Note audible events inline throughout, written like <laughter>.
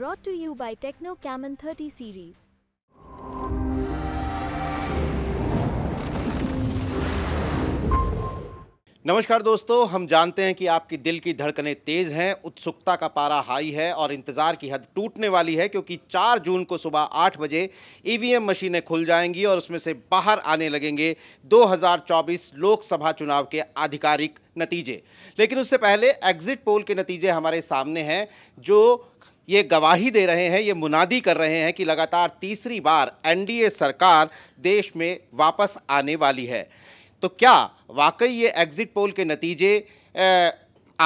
brought to you by Techno Camon 30 series. नमस्कार दोस्तों हम जानते हैं कि आपकी दिल की धड़कनें तेज़ हैं उत्सुकता का पारा हाई है और इंतज़ार की हद टूटने वाली है क्योंकि 4 जून को सुबह 8 बजे ईवीएम e मशीनें खुल जाएंगी और उसमें से बाहर आने लगेंगे 2024 लोकसभा चुनाव के आधिकारिक नतीजे लेकिन उससे पहले एग्ज़िट पोल के नतीजे हमारे सामने हैं जो ये गवाही दे रहे हैं ये मुनादी कर रहे हैं कि लगातार तीसरी बार एनडीए सरकार देश में वापस आने वाली है तो क्या वाकई ये एग्ज़िट पोल के नतीजे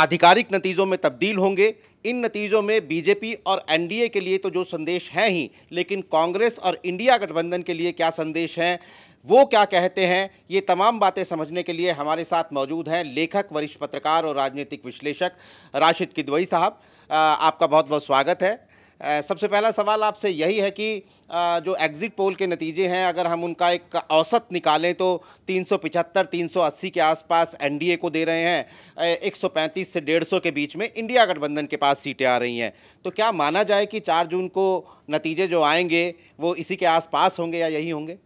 आधिकारिक नतीजों में तब्दील होंगे इन नतीजों में बीजेपी और एनडीए के लिए तो जो संदेश हैं ही लेकिन कांग्रेस और इंडिया गठबंधन के लिए क्या संदेश हैं वो क्या कहते हैं ये तमाम बातें समझने के लिए हमारे साथ मौजूद हैं लेखक वरिष्ठ पत्रकार और राजनीतिक विश्लेषक राशिद किदवई साहब आपका बहुत बहुत स्वागत है सबसे पहला सवाल आपसे यही है कि जो एग्ज़िट पोल के नतीजे हैं अगर हम उनका एक औसत निकालें तो 375 380 के आसपास एनडीए को दे रहे हैं 135 से 150 के बीच में इंडिया गठबंधन के पास सीटें आ रही हैं तो क्या माना जाए कि 4 जून को नतीजे जो आएंगे वो इसी के आसपास होंगे या यही होंगे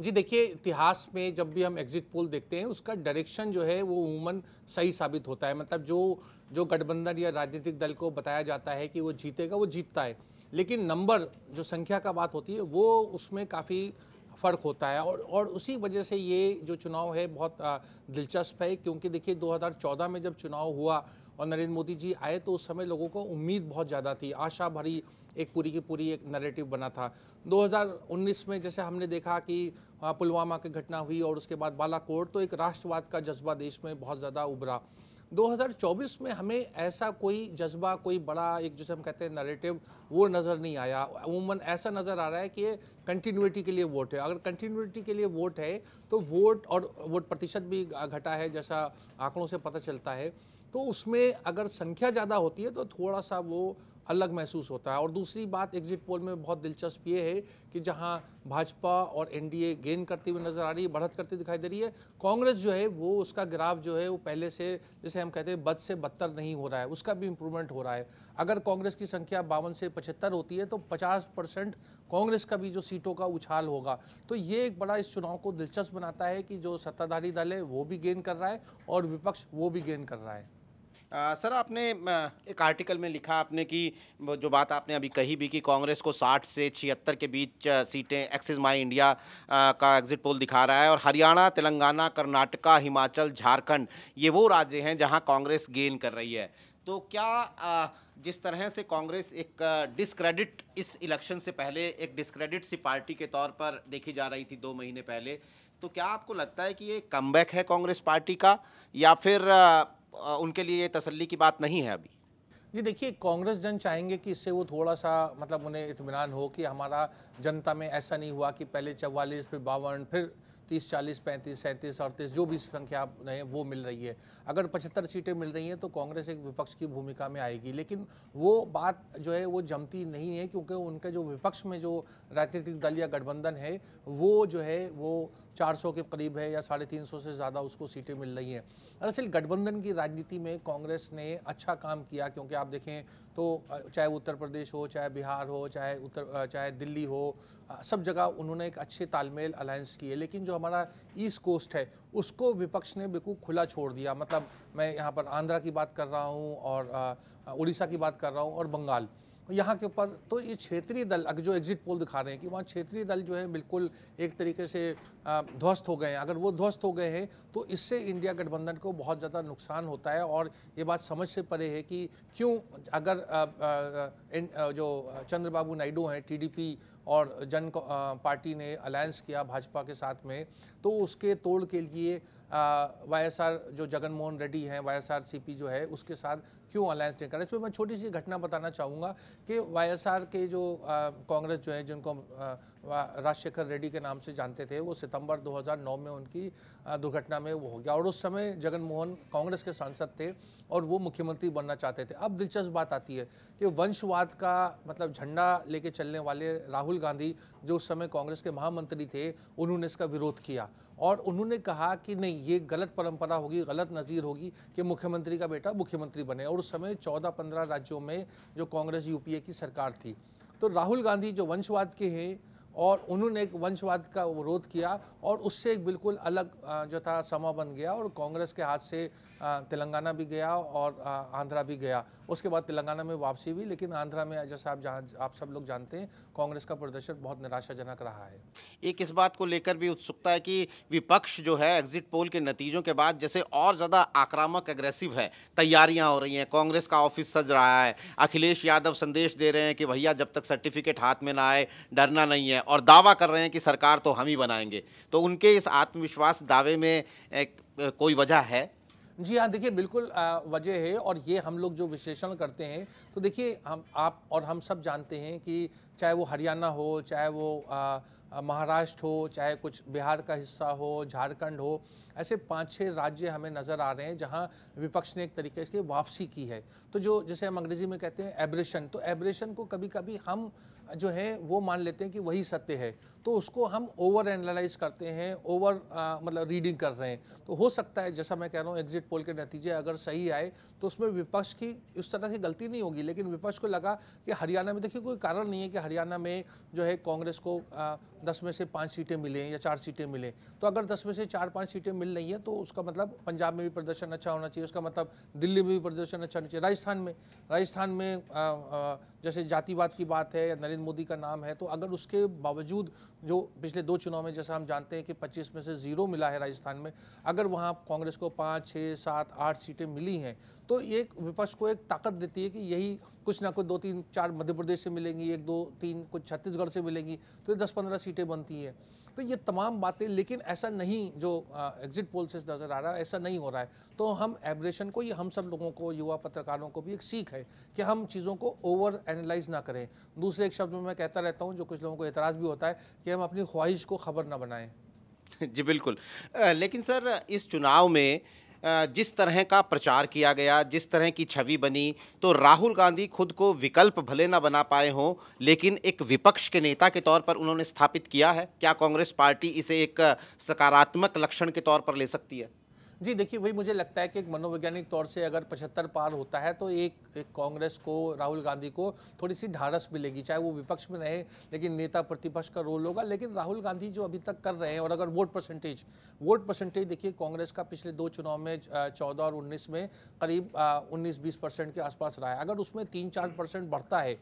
जी देखिए इतिहास में जब भी हम एग्जिट पोल देखते हैं उसका डायरेक्शन जो है वो उमूमन सही साबित होता है मतलब जो जो गठबंधन या राजनीतिक दल को बताया जाता है कि वो जीतेगा वो जीतता है लेकिन नंबर जो संख्या का बात होती है वो उसमें काफ़ी फ़र्क होता है और और उसी वजह से ये जो चुनाव है बहुत दिलचस्प है क्योंकि देखिए 2014 में जब चुनाव हुआ और नरेंद्र मोदी जी आए तो उस समय लोगों को उम्मीद बहुत ज़्यादा थी आशा भरी एक पूरी की पूरी एक नरेटिव बना था 2019 में जैसे हमने देखा कि पुलवामा की घटना हुई और उसके बाद बालाकोट तो एक राष्ट्रवाद का जज्बा देश में बहुत ज़्यादा उभरा 2024 में हमें ऐसा कोई जज्बा कोई बड़ा एक जिसे हम कहते हैं नरेटिव वो नज़र नहीं आया अमूमन ऐसा नज़र आ रहा है कि ये कंटिन्यूटी के लिए वोट है अगर कंटिन्यूटी के लिए वोट है तो वोट और वोट प्रतिशत भी घटा है जैसा आंकड़ों से पता चलता है तो उसमें अगर संख्या ज़्यादा होती है तो थोड़ा सा वो अलग महसूस होता है और दूसरी बात एग्जिट पोल में बहुत दिलचस्प ये है कि जहाँ भाजपा और एनडीए गेन करती हुई नजर आ रही है बढ़त करती दिखाई दे रही है कांग्रेस जो है वो उसका ग्राफ जो है वो पहले से जैसे हम कहते हैं बद से बदतर नहीं हो रहा है उसका भी इम्प्रूवमेंट हो रहा है अगर कांग्रेस की संख्या बावन से पचहत्तर होती है तो पचास परसेंट कांग्रेस का भी जो सीटों का उछाल होगा तो ये एक बड़ा इस चुनाव को दिलचस्प बनाता है कि जो सत्ताधारी दल है वो भी गेन कर रहा है और विपक्ष वो भी गेन कर रहा है आ, सर आपने एक आर्टिकल में लिखा आपने कि जो बात आपने अभी कही भी कि कांग्रेस को 60 से छिहत्तर के बीच सीटें एक्सिस माई इंडिया का एग्जिट पोल दिखा रहा है और हरियाणा तेलंगाना कर्नाटका हिमाचल झारखंड ये वो राज्य हैं जहां कांग्रेस गेन कर रही है तो क्या आ, जिस तरह से कांग्रेस एक डिसक्रेडिट इस इलेक्शन से पहले एक डिसक्रेडिट सी पार्टी के तौर पर देखी जा रही थी दो महीने पहले तो क्या आपको लगता है कि ये कमबैक है कांग्रेस पार्टी का या फिर उनके लिए ये तसल्ली की बात नहीं है अभी जी देखिए कांग्रेस जन चाहेंगे कि इससे वो थोड़ा सा मतलब उन्हें इतमान हो कि हमारा जनता में ऐसा नहीं हुआ कि पहले चवालीस फिर बावन फिर तीस चालीस पैंतीस सैंतीस अड़तीस जो भी संख्या है वो मिल रही है अगर पचहत्तर सीटें मिल रही हैं तो कांग्रेस एक विपक्ष की भूमिका में आएगी लेकिन वो बात जो है वो जमती नहीं है क्योंकि उनके जो विपक्ष में जो राजनीतिक दल या गठबंधन है वो जो है वो 400 के करीब है या साढ़े तीन से ज़्यादा उसको सीटें मिल रही हैं दरअसल गठबंधन की राजनीति में कांग्रेस ने अच्छा काम किया क्योंकि आप देखें तो चाहे उत्तर प्रदेश हो चाहे बिहार हो चाहे उत्तर चाहे दिल्ली हो सब जगह उन्होंने एक अच्छे तालमेल अलायंस किए लेकिन जो हमारा ईस्ट कोस्ट है उसको विपक्ष ने बिल्कुल खुला छोड़ दिया मतलब मैं यहाँ पर आंध्रा की बात कर रहा हूँ और उड़ीसा की बात कर रहा हूँ और बंगाल यहाँ के ऊपर तो ये क्षेत्रीय दल अगर जो एग्जिट पोल दिखा रहे हैं कि वहाँ क्षेत्रीय दल जो है बिल्कुल एक तरीके से ध्वस्त हो गए हैं अगर वो ध्वस्त हो गए हैं तो इससे इंडिया गठबंधन को बहुत ज़्यादा नुकसान होता है और ये बात समझ से परे है कि क्यों अगर जो चंद्रबाबू नायडू हैं टीडीपी और जन पार्टी ने अलायंस किया भाजपा के साथ में तो उसके तोड़ के लिए वाईएसआर जो जगनमोहन रेड्डी हैं वाईएसआर सीपी जो है उसके साथ क्यों अलायंस नहीं करा इसमें मैं छोटी सी घटना बताना चाहूँगा कि वाईएसआर के जो कांग्रेस जो है जिनको राजशेखर रेड्डी के नाम से जानते थे वो सितंबर 2009 में उनकी दुर्घटना में वो हो गया और उस समय जगनमोहन कांग्रेस के सांसद थे और वो मुख्यमंत्री बनना चाहते थे अब दिलचस्प बात आती है कि वंशवाद का मतलब झंडा लेके चलने वाले राहुल गांधी जो उस समय कांग्रेस के महामंत्री थे उन्होंने इसका विरोध किया और उन्होंने कहा कि नहीं ये गलत परंपरा होगी गलत नज़ीर होगी कि मुख्यमंत्री का बेटा मुख्यमंत्री बने और उस समय चौदह पंद्रह राज्यों में जो कांग्रेस यूपीए की सरकार थी तो राहुल गांधी जो वंशवाद के हैं और उन्होंने एक वंशवाद का विरोध किया और उससे एक बिल्कुल अलग जो था समा बन गया और कांग्रेस के हाथ से तेलंगाना भी गया और आंध्रा भी गया उसके बाद तेलंगाना में वापसी हुई लेकिन आंध्रा में जैसा आप जहाँ आप सब लोग जानते हैं कांग्रेस का प्रदर्शन बहुत निराशाजनक रहा है एक इस बात को लेकर भी उत्सुकता है कि विपक्ष जो है एग्जिट पोल के नतीजों के बाद जैसे और ज़्यादा आक्रामक एग्रेसिव है तैयारियाँ हो रही हैं कांग्रेस का ऑफिस सज रहा है अखिलेश यादव संदेश दे रहे हैं कि भैया जब तक सर्टिफिकेट हाथ में ना आए डरना नहीं है और दावा कर रहे हैं कि सरकार तो हम ही बनाएंगे तो उनके इस आत्मविश्वास दावे में कोई वजह है जी हाँ देखिए बिल्कुल वजह है और ये हम लोग जो विश्लेषण करते हैं तो देखिए हम आप और हम सब जानते हैं कि चाहे वो हरियाणा हो चाहे वो महाराष्ट्र हो चाहे कुछ बिहार का हिस्सा हो झारखंड हो ऐसे पाँच छः राज्य हमें नज़र आ रहे हैं जहाँ विपक्ष ने एक तरीके से वापसी की है तो जो जैसे हम अंग्रेजी में कहते हैं एब्रेशन तो एब्रेशन को कभी कभी हम जो है वो मान लेते हैं कि वही सत्य है तो उसको हम ओवर एनालाइज करते हैं ओवर मतलब रीडिंग कर रहे हैं तो हो सकता है जैसा मैं कह रहा हूँ एग्जिट पोल के नतीजे अगर सही आए तो उसमें विपक्ष की उस तरह से गलती नहीं होगी लेकिन विपक्ष को लगा कि हरियाणा में देखिए कोई कारण नहीं है कि हरियाणा में जो है कांग्रेस को आ, दस में से पाँच सीटें मिलें या चार सीटें मिलें तो अगर दस में से चार पाँच सीटें मिल रही हैं तो उसका मतलब पंजाब में भी प्रदर्शन अच्छा होना चाहिए उसका मतलब दिल्ली में भी प्रदर्शन अच्छा होना चाहिए राजस्थान में राजस्थान में जैसे जातिवाद की बात है या नरेंद्र मोदी का नाम है तो अगर उसके बावजूद जो पिछले दो चुनाव में जैसा हम जानते हैं कि 25 में से ज़ीरो मिला है राजस्थान में अगर वहाँ कांग्रेस को पाँच छः सात आठ सीटें मिली हैं तो ये विपक्ष को एक ताकत देती है कि यही कुछ ना कुछ दो तीन चार मध्य प्रदेश से मिलेंगी एक दो तीन कुछ छत्तीसगढ़ से मिलेंगी तो ये दस पंद्रह सीटें बनती हैं तो ये तमाम बातें लेकिन ऐसा नहीं जो एग्जिट पोल से नज़र आ रहा है ऐसा नहीं हो रहा है तो हम एब्रेशन को ये हम सब लोगों को युवा पत्रकारों को भी एक सीख है कि हम चीज़ों को ओवर एनालाइज ना करें दूसरे एक शब्द में मैं कहता रहता हूँ जो कुछ लोगों को एतराज़ भी होता है कि हम अपनी ख्वाहिश को खबर ना बनाएं <laughs> जी बिल्कुल लेकिन सर इस चुनाव में जिस तरह का प्रचार किया गया जिस तरह की छवि बनी तो राहुल गांधी खुद को विकल्प भले ना बना पाए हों लेकिन एक विपक्ष के नेता के तौर पर उन्होंने स्थापित किया है क्या कांग्रेस पार्टी इसे एक सकारात्मक लक्षण के तौर पर ले सकती है जी देखिए वही मुझे लगता है कि एक मनोवैज्ञानिक तौर से अगर पचहत्तर पार होता है तो एक एक कांग्रेस को राहुल गांधी को थोड़ी सी ढारस मिलेगी चाहे वो विपक्ष में रहे लेकिन नेता प्रतिपक्ष का रोल होगा लेकिन राहुल गांधी जो अभी तक कर रहे हैं और अगर वोट परसेंटेज वोट परसेंटेज देखिए कांग्रेस का पिछले दो चुनाव में चौदह और उन्नीस में करीब उन्नीस बीस परसेंट के आसपास रहा है अगर उसमें तीन चार परसेंट बढ़ता है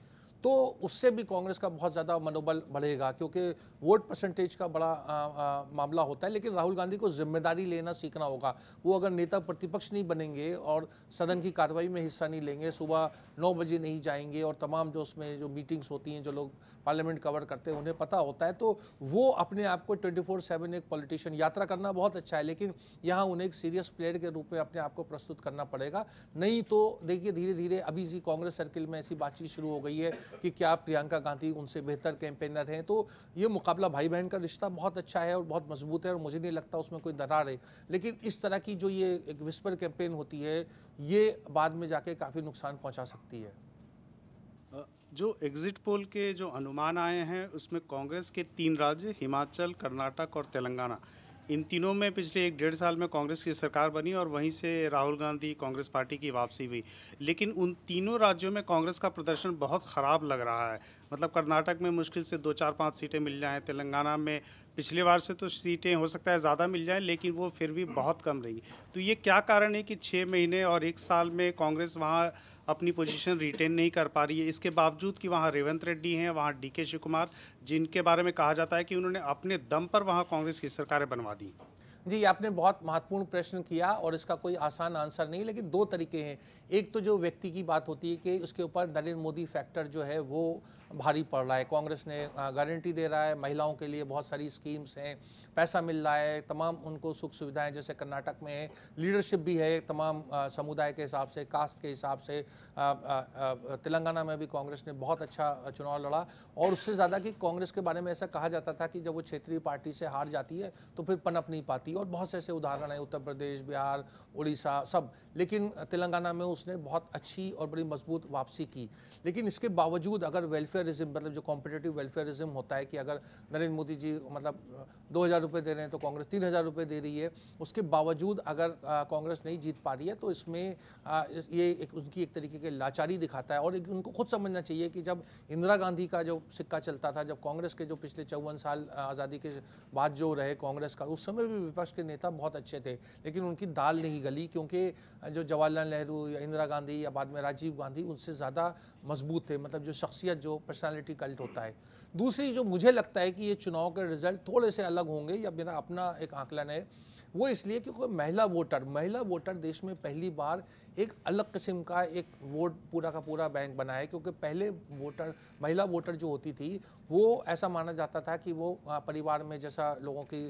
तो उससे भी कांग्रेस का बहुत ज़्यादा मनोबल बढ़ेगा क्योंकि वोट परसेंटेज का बड़ा आ, आ, मामला होता है लेकिन राहुल गांधी को जिम्मेदारी लेना सीखना होगा वो अगर नेता प्रतिपक्ष नहीं बनेंगे और सदन की कार्रवाई में हिस्सा नहीं लेंगे सुबह नौ बजे नहीं जाएंगे और तमाम जो उसमें जो मीटिंग्स होती हैं जो लोग पार्लियामेंट कवर करते हैं उन्हें पता होता है तो वो अपने आप को ट्वेंटी फोर सेवन एक पॉलिटिशियन यात्रा करना बहुत अच्छा है लेकिन यहाँ उन्हें एक सीरियस प्लेयर के रूप में अपने आप को प्रस्तुत करना पड़ेगा नहीं तो देखिए धीरे धीरे अभी जी कांग्रेस सर्किल में ऐसी बातचीत शुरू हो गई है कि क्या प्रियंका गांधी उनसे बेहतर कैंपेनर हैं तो ये मुकाबला भाई बहन का रिश्ता बहुत अच्छा है और बहुत मजबूत है और मुझे नहीं लगता उसमें कोई दरार है लेकिन इस तरह की जो ये एक विस्पर कैंपेन होती है ये बाद में जाके काफ़ी नुकसान पहुँचा सकती है जो एग्जिट पोल के जो अनुमान आए हैं उसमें कांग्रेस के तीन राज्य हिमाचल कर्नाटक और तेलंगाना इन तीनों में पिछले एक डेढ़ साल में कांग्रेस की सरकार बनी और वहीं से राहुल गांधी कांग्रेस पार्टी की वापसी हुई लेकिन उन तीनों राज्यों में कांग्रेस का प्रदर्शन बहुत ख़राब लग रहा है मतलब कर्नाटक में मुश्किल से दो चार पाँच सीटें मिल जाएँ तेलंगाना में पिछले बार से तो सीटें हो सकता है ज़्यादा मिल जाएँ लेकिन वो फिर भी बहुत कम रही तो ये क्या कारण है कि छः महीने और एक साल में कांग्रेस वहाँ अपनी पोजीशन रिटेन नहीं कर पा रही है इसके बावजूद कि वहाँ रेवंत रेड्डी हैं वहाँ डी के शिव कुमार जिनके बारे में कहा जाता है कि उन्होंने अपने दम पर वहाँ कांग्रेस की सरकारें बनवा दी जी आपने बहुत महत्वपूर्ण प्रश्न किया और इसका कोई आसान आंसर नहीं लेकिन दो तरीके हैं एक तो जो व्यक्ति की बात होती है कि उसके ऊपर नरेंद्र मोदी फैक्टर जो है वो भारी पड़ रहा है कांग्रेस ने गारंटी दे रहा है महिलाओं के लिए बहुत सारी स्कीम्स हैं पैसा मिल रहा है तमाम उनको सुख सुविधाएं जैसे कर्नाटक में लीडरशिप भी है तमाम समुदाय के हिसाब से कास्ट के हिसाब से तेलंगाना में भी कांग्रेस ने बहुत अच्छा चुनाव लड़ा और उससे ज़्यादा कि कांग्रेस के बारे में ऐसा कहा जाता था कि जब वो क्षेत्रीय पार्टी से हार जाती है तो फिर पनप नहीं पाती और बहुत से ऐसे उदाहरण हैं उत्तर प्रदेश बिहार उड़ीसा सब लेकिन तेलंगाना में उसने बहुत अच्छी और बड़ी मजबूत वापसी की लेकिन इसके बावजूद अगर वेलफेयरिज्म मतलब जो कॉम्पिटेटिव वेलफेयरिज्म होता है कि अगर नरेंद्र मोदी जी मतलब दो रुपए दे रहे हैं तो कांग्रेस तीन हज़ार रुपये दे रही है उसके बावजूद अगर कांग्रेस नहीं जीत पा रही है तो इसमें ये एक उनकी एक तरीके की लाचारी दिखाता है और उनको खुद समझना चाहिए कि जब इंदिरा गांधी का जो सिक्का चलता था जब कांग्रेस के जो पिछले चौवन साल आज़ादी के बाद जो रहे कांग्रेस का उस समय भी विपक्ष के नेता बहुत अच्छे थे लेकिन उनकी दाल नहीं गली क्योंकि जो जवाहरलाल नेहरू या इंदिरा गांधी या बाद में राजीव गांधी उनसे ज़्यादा मजबूत थे मतलब जो शख्सियत जो पर्सनैलिटी कल्ट होता है दूसरी जो मुझे लगता है कि ये चुनाव के रिजल्ट थोड़े से अलग होंगे या बिना अपना एक आंकलन है वो इसलिए क्योंकि महिला वोटर महिला वोटर देश में पहली बार एक अलग किस्म का एक वोट पूरा का पूरा बैंक बना है क्योंकि पहले वोटर महिला वोटर जो होती थी वो ऐसा माना जाता था कि वो परिवार में जैसा लोगों की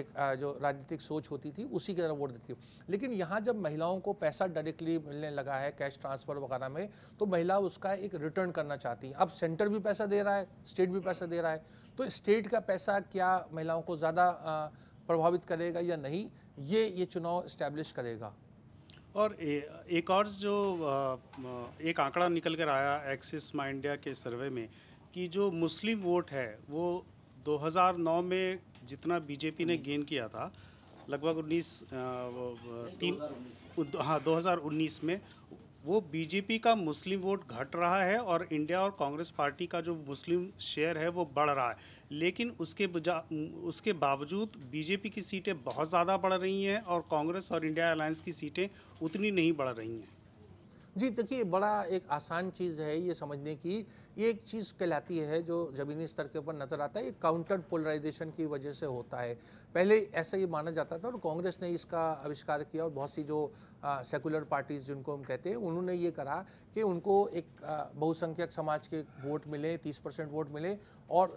एक जो राजनीतिक सोच होती थी उसी की तरह वोट देती लेकिन यहाँ जब महिलाओं को पैसा डायरेक्टली मिलने लगा है कैश ट्रांसफ़र वगैरह में तो महिला उसका एक रिटर्न करना चाहती है अब सेंटर भी पैसा दे रहा है स्टेट भी पैसा दे रहा है तो स्टेट का पैसा क्या महिलाओं को ज़्यादा प्रभावित करेगा या नहीं ये ये चुनाव इस्टेब्लिश करेगा और ए, एक और जो एक आंकड़ा निकल कर आया एक्सिस माई इंडिया के सर्वे में कि जो मुस्लिम वोट है वो 2009 में जितना बीजेपी ने गेन किया था लगभग उन्नीस तीन हाँ दो में वो बीजेपी का मुस्लिम वोट घट रहा है और इंडिया और कांग्रेस पार्टी का जो मुस्लिम शेयर है वो बढ़ रहा है लेकिन उसके उसके बावजूद बीजेपी की सीटें बहुत ज़्यादा बढ़ रही हैं और कांग्रेस और इंडिया अलायंस की सीटें उतनी नहीं बढ़ रही हैं जी देखिए बड़ा एक आसान चीज़ है ये समझने की ये एक चीज़ कहलाती है जो ज़मीनी स्तर के ऊपर नज़र आता है ये काउंटर पोलराइजेशन की वजह से होता है पहले ऐसा ये माना जाता था और कांग्रेस ने इसका आविष्कार किया और बहुत सी जो सेकुलर पार्टीज जिनको हम कहते हैं उन्होंने ये करा कि उनको एक बहुसंख्यक समाज के वोट मिले तीस परसेंट वोट मिले और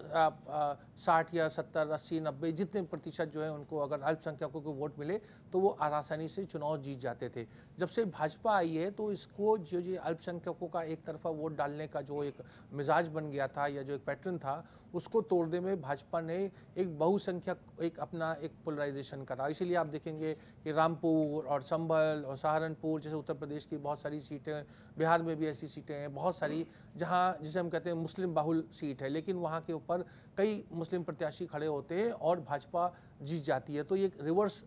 साठ या सत्तर अस्सी नब्बे जितने प्रतिशत जो है उनको अगर अल्पसंख्यकों को वोट मिले तो वो आसानी से चुनाव जीत जाते थे जब से भाजपा आई है तो इसको जो ये अल्पसंख्यकों का एक तरफा वोट डालने का जो एक मिजाज बन गया था या जो एक पैटर्न था उसको तोड़ने में भाजपा ने एक बहुसंख्यक एक अपना एक पोलराइजेशन करा इसीलिए आप देखेंगे कि रामपुर और संभल और सहारनपुर जैसे उत्तर प्रदेश की बहुत सारी सीटें बिहार में भी ऐसी सीटें हैं बहुत सारी जहाँ जिसे हम कहते हैं मुस्लिम बाहुल सीट है लेकिन वहाँ के ऊपर कई मुस्लिम प्रत्याशी खड़े होते हैं और भाजपा जीत जाती है तो ये रिवर्स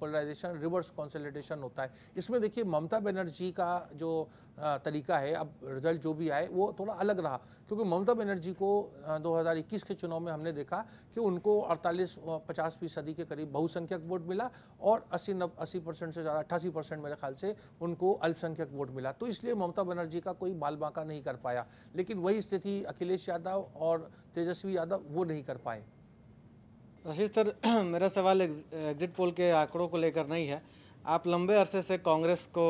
पोलराइजेशन रिवर्स कॉन्सल्टेशन होता है इसमें देखिए ममता बनर्जी का जो तरीका है अब रिजल्ट जो भी आए वो थोड़ा अलग रहा क्योंकि ममता बनर्जी को 2021 के चुनाव में हमने देखा कि उनको 48 पचास फीसदी के करीब बहुसंख्यक वोट मिला और 80 नब अस्सी परसेंट से ज़्यादा अट्ठासी परसेंट मेरे ख्याल से उनको अल्पसंख्यक वोट मिला तो इसलिए ममता बनर्जी का कोई बाल बांका नहीं कर पाया लेकिन वही स्थिति अखिलेश यादव और तेजस्वी यादव वो नहीं कर पाए रशीद सर <clears throat> मेरा सवाल एग्जिट पोल के आंकड़ों को लेकर नहीं है आप लंबे अरसे से कांग्रेस को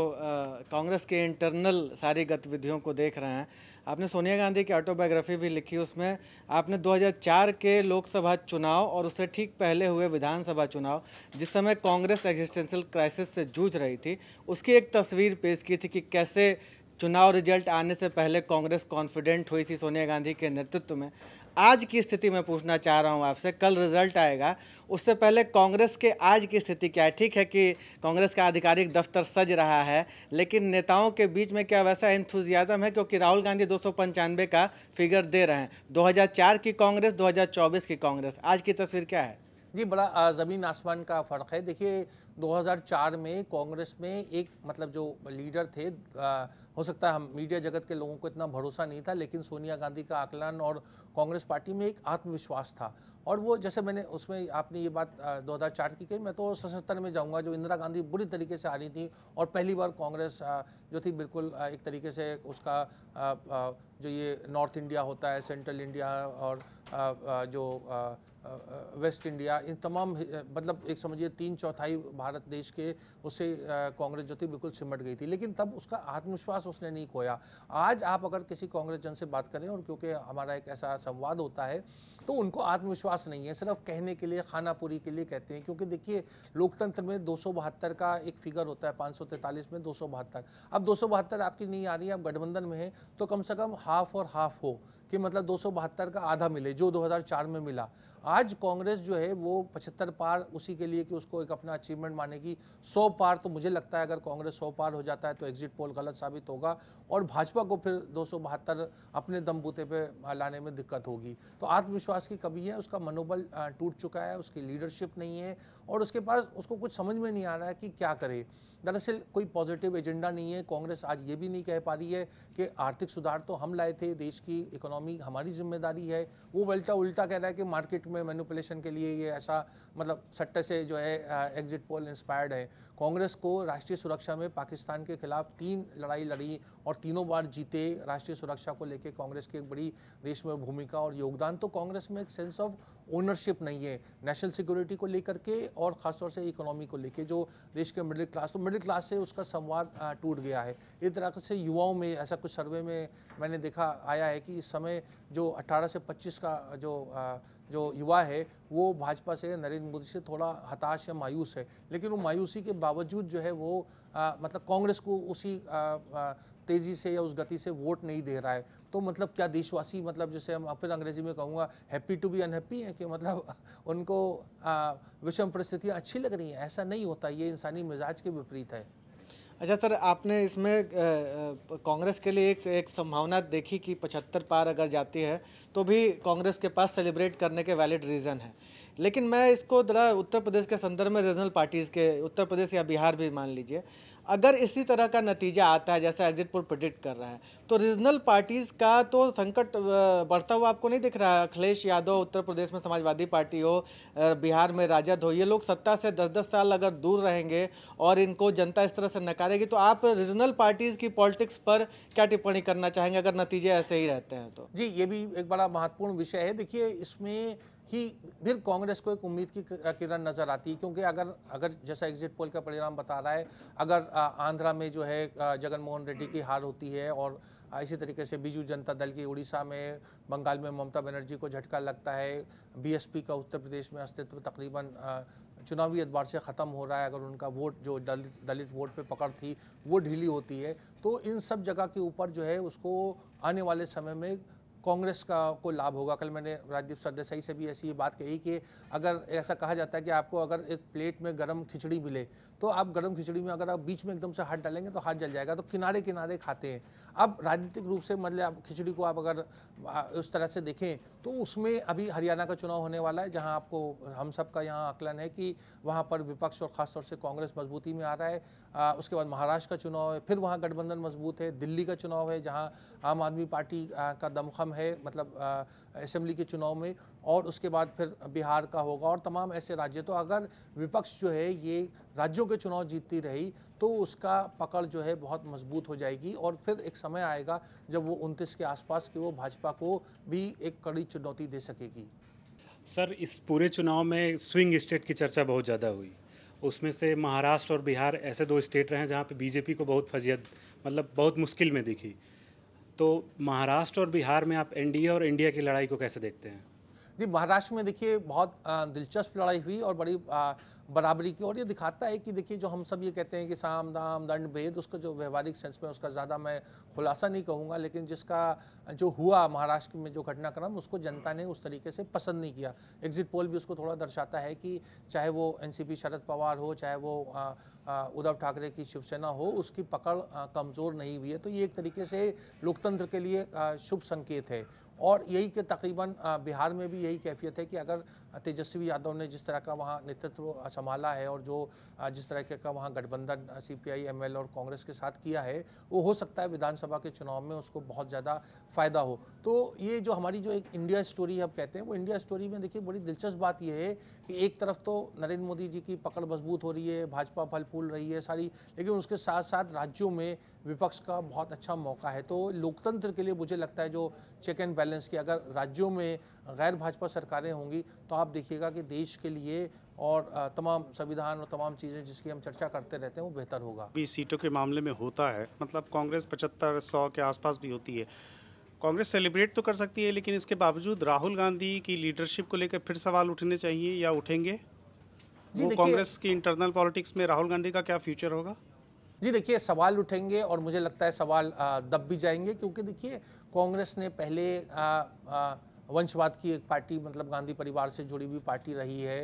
कांग्रेस के इंटरनल सारी गतिविधियों को देख रहे हैं आपने सोनिया गांधी की ऑटोबायोग्राफी भी लिखी उसमें आपने 2004 के लोकसभा चुनाव और उससे ठीक पहले हुए विधानसभा चुनाव जिस समय कांग्रेस एग्जिस्टेंशियल क्राइसिस से जूझ रही थी उसकी एक तस्वीर पेश की थी कि कैसे चुनाव रिजल्ट आने से पहले कांग्रेस कॉन्फिडेंट हुई थी सोनिया गांधी के नेतृत्व में आज की स्थिति में पूछना चाह रहा हूं आपसे कल रिजल्ट आएगा उससे पहले कांग्रेस के आज की स्थिति क्या है ठीक है कि कांग्रेस का आधिकारिक दफ्तर सज रहा है लेकिन नेताओं के बीच में क्या वैसा इंथुजियाज़म है क्योंकि राहुल गांधी दो का फिगर दे रहे हैं दो की कांग्रेस दो की कांग्रेस आज की तस्वीर क्या है जी बड़ा ज़मीन आसमान का फ़र्क है देखिए 2004 में कांग्रेस में एक मतलब जो लीडर थे आ, हो सकता है हम मीडिया जगत के लोगों को इतना भरोसा नहीं था लेकिन सोनिया गांधी का आकलन और कांग्रेस पार्टी में एक आत्मविश्वास था और वो जैसे मैंने उसमें आपने ये बात दो हज़ार चार की कही मैं तो सशस्तर में जाऊंगा जो इंदिरा गांधी बुरी तरीके से आ रही थी और पहली बार कांग्रेस जो थी बिल्कुल एक तरीके से उसका जो ये नॉर्थ इंडिया होता है सेंट्रल इंडिया और जो वेस्ट इंडिया इन तमाम मतलब एक समझिए तीन चौथाई भारत देश के उससे कांग्रेस जो थी बिल्कुल सिमट गई थी लेकिन तब उसका आत्मविश्वास उसने नहीं खोया आज आप अगर किसी कांग्रेस जन से बात करें और क्योंकि हमारा एक ऐसा संवाद होता है तो उनको आत्मविश्वास नहीं है सिर्फ कहने के लिए खानापुरी के लिए कहते हैं क्योंकि देखिए लोकतंत्र में दो का एक फिगर होता है पाँच में दो अब दो आपकी नहीं आ रही है आप गठबंधन में है तो कम से कम हाफ और हाफ हो कि मतलब दो का आधा मिले जो 2004 में मिला आज कांग्रेस जो है वो पचहत्तर पार उसी के लिए कि उसको एक अपना अचीवमेंट मानेगी सौ पार तो मुझे लगता है अगर कांग्रेस सौ पार हो जाता है तो एग्जिट पोल गलत साबित होगा और भाजपा को फिर दो अपने दम बूते पे लाने में दिक्कत होगी तो आत्मविश्वास विश्वास की कमी है उसका मनोबल टूट चुका है उसकी लीडरशिप नहीं है और उसके पास उसको कुछ समझ में नहीं आ रहा है कि क्या करे दरअसल कोई पॉजिटिव एजेंडा नहीं है कांग्रेस आज ये भी नहीं कह पा रही है कि आर्थिक सुधार तो हम लाए थे देश की इकोनॉमी हमारी जिम्मेदारी है वो वेल्टा उल्टा कह रहा है कि मार्केट में मैनुपलेशन के लिए ये ऐसा मतलब सट्टे से जो है एग्जिट पोल इंस्पायर्ड है कांग्रेस को राष्ट्रीय सुरक्षा में पाकिस्तान के खिलाफ तीन लड़ाई लड़ी और तीनों बार जीते राष्ट्रीय सुरक्षा को लेकर कांग्रेस की एक बड़ी देश में भूमिका और योगदान तो कांग्रेस में एक सेंस ऑफ ओनरशिप नहीं है नेशनल सिक्योरिटी को लेकर के और ख़ासतौर से इकोनॉमी को लेकर जो देश के मिडिल क्लास तो मिडिल मिडिल क्लास से उसका संवाद टूट गया है इस तरह से युवाओं में ऐसा कुछ सर्वे में मैंने देखा आया है कि इस समय जो 18 से 25 का जो जो युवा है वो भाजपा से नरेंद्र मोदी से थोड़ा हताश या मायूस है लेकिन वो मायूसी के बावजूद जो है वो आ, मतलब कांग्रेस को उसी आ, आ, तेज़ी से या उस गति से वोट नहीं दे रहा है तो मतलब क्या देशवासी मतलब जैसे हम फिर अंग्रेजी में कहूँगा हैप्पी टू बी अनहैप्पी है कि मतलब <laughs> उनको विषम परिस्थितियाँ अच्छी लग रही हैं ऐसा नहीं होता ये इंसानी मिजाज के विपरीत है अच्छा सर आपने इसमें कांग्रेस के लिए एक एक संभावना देखी कि 75 पार अगर जाती है तो भी कांग्रेस के पास सेलिब्रेट करने के वैलिड रीज़न है लेकिन मैं इसको ज़रा उत्तर प्रदेश के संदर्भ में रीजनल पार्टीज़ के उत्तर प्रदेश या बिहार भी मान लीजिए अगर इसी तरह का नतीजा आता है जैसा एग्जिट पोल प्रिडिक्ट कर रहा है तो रीजनल पार्टीज़ का तो संकट बढ़ता हुआ आपको नहीं दिख रहा है अखिलेश यादव उत्तर प्रदेश में समाजवादी पार्टी हो बिहार में राजद हो ये लोग सत्ता से दस दस साल अगर दूर रहेंगे और इनको जनता इस तरह से नकारेगी तो आप रीजनल पार्टीज़ की पॉलिटिक्स पर क्या टिप्पणी करना चाहेंगे अगर नतीजे ऐसे ही रहते हैं तो जी ये भी एक बड़ा महत्वपूर्ण विषय है देखिए इसमें ही फिर कांग्रेस को एक उम्मीद की किरण नज़र आती है क्योंकि अगर अगर जैसा एग्जिट पोल का परिणाम बता रहा है अगर आंध्रा में जो है जगन मोहन रेड्डी की हार होती है और इसी तरीके से बीजू जनता दल की उड़ीसा में बंगाल में ममता बनर्जी को झटका लगता है बीएसपी का उत्तर प्रदेश में अस्तित्व तकरीबन चुनावी एतबार से ख़त्म हो रहा है अगर उनका वोट जो दलित दलित वोट पे पकड़ थी वो ढीली होती है तो इन सब जगह के ऊपर जो है उसको आने वाले समय में कांग्रेस का को लाभ होगा कल मैंने राजदीप सरदेसाई से भी ऐसी ये बात कही कि अगर ऐसा कहा जाता है कि आपको अगर एक प्लेट में गर्म खिचड़ी मिले तो आप गर्म खिचड़ी में अगर आप बीच में एकदम से हाथ डालेंगे तो हाथ जल जाएगा तो किनारे किनारे खाते हैं अब राजनीतिक रूप से मतलब आप खिचड़ी को आप अगर उस तरह से देखें तो उसमें अभी हरियाणा का चुनाव होने वाला है जहाँ आपको हम सब का यहाँ आकलन है कि वहाँ पर विपक्ष और ख़ासतौर से कांग्रेस मजबूती में आ रहा है उसके बाद महाराष्ट्र का चुनाव है फिर वहाँ गठबंधन मजबूत है दिल्ली का चुनाव है जहाँ आम आदमी पार्टी का दमखम है मतलब असम्बली के चुनाव में और उसके बाद फिर बिहार का होगा और तमाम ऐसे राज्य तो अगर विपक्ष जो है ये राज्यों के चुनाव जीतती रही तो उसका पकड़ जो है बहुत मजबूत हो जाएगी और फिर एक समय आएगा जब वो उनतीस के आसपास की वो भाजपा को भी एक कड़ी चुनौती दे सकेगी सर इस पूरे चुनाव में स्विंग स्टेट की चर्चा बहुत ज़्यादा हुई उसमें से महाराष्ट्र और बिहार ऐसे दो स्टेट रहे हैं जहाँ पे बीजेपी को बहुत फजीयत मतलब बहुत मुश्किल में दिखी तो महाराष्ट्र और बिहार में आप एनडीए और इंडिया की लड़ाई को कैसे देखते हैं जी महाराष्ट्र में देखिए बहुत दिलचस्प लड़ाई हुई और बड़ी बराबरी की और ये दिखाता है कि देखिए जो हम सब ये कहते हैं कि साम दाम दंड भेद उसका जो व्यवहारिक सेंस में उसका ज़्यादा मैं खुलासा नहीं कहूँगा लेकिन जिसका जो हुआ महाराष्ट्र में जो घटनाक्रम उसको जनता ने उस तरीके से पसंद नहीं किया एग्जिट पोल भी उसको थोड़ा दर्शाता है कि चाहे वो एन शरद पवार हो चाहे वो उद्धव ठाकरे की शिवसेना हो उसकी पकड़ कमज़ोर नहीं हुई है तो ये एक तरीके से लोकतंत्र के लिए शुभ संकेत है और यही के तकरीबन बिहार में भी यही कैफियत है कि अगर तेजस्वी यादव ने जिस तरह का वहाँ नेतृत्व संभाला है और जो जिस तरह का वहाँ गठबंधन सी पी और कांग्रेस के साथ किया है वो हो सकता है विधानसभा के चुनाव में उसको बहुत ज़्यादा फ़ायदा हो तो ये जो हमारी जो एक इंडिया स्टोरी हम कहते हैं वो इंडिया स्टोरी में देखिए बड़ी दिलचस्प बात यह है कि एक तरफ तो नरेंद्र मोदी जी की पकड़ मजबूत हो रही है भाजपा फल फूल रही है सारी लेकिन उसके साथ साथ राज्यों में विपक्ष का बहुत अच्छा मौका है तो लोकतंत्र के लिए मुझे लगता है जो चेक एंड बैलेंस की अगर राज्यों में गैर भाजपा सरकारें होंगी तो आप देखिएगा कि देश के लिए और तमाम संविधान और तमाम चीज़ें जिसकी हम चर्चा करते रहते हैं वो बेहतर होगा भी सीटों के मामले में होता है मतलब कांग्रेस पचहत्तर सौ के आसपास भी होती है कांग्रेस सेलिब्रेट तो कर सकती है लेकिन इसके बावजूद राहुल गांधी की लीडरशिप को लेकर फिर सवाल उठने चाहिए या उठेंगे वो कांग्रेस की इंटरनल पॉलिटिक्स में राहुल गांधी का क्या फ्यूचर होगा जी देखिए सवाल उठेंगे और मुझे लगता है सवाल दब भी जाएंगे क्योंकि देखिए कांग्रेस ने पहले वंशवाद की एक पार्टी मतलब गांधी परिवार से जुड़ी हुई पार्टी रही है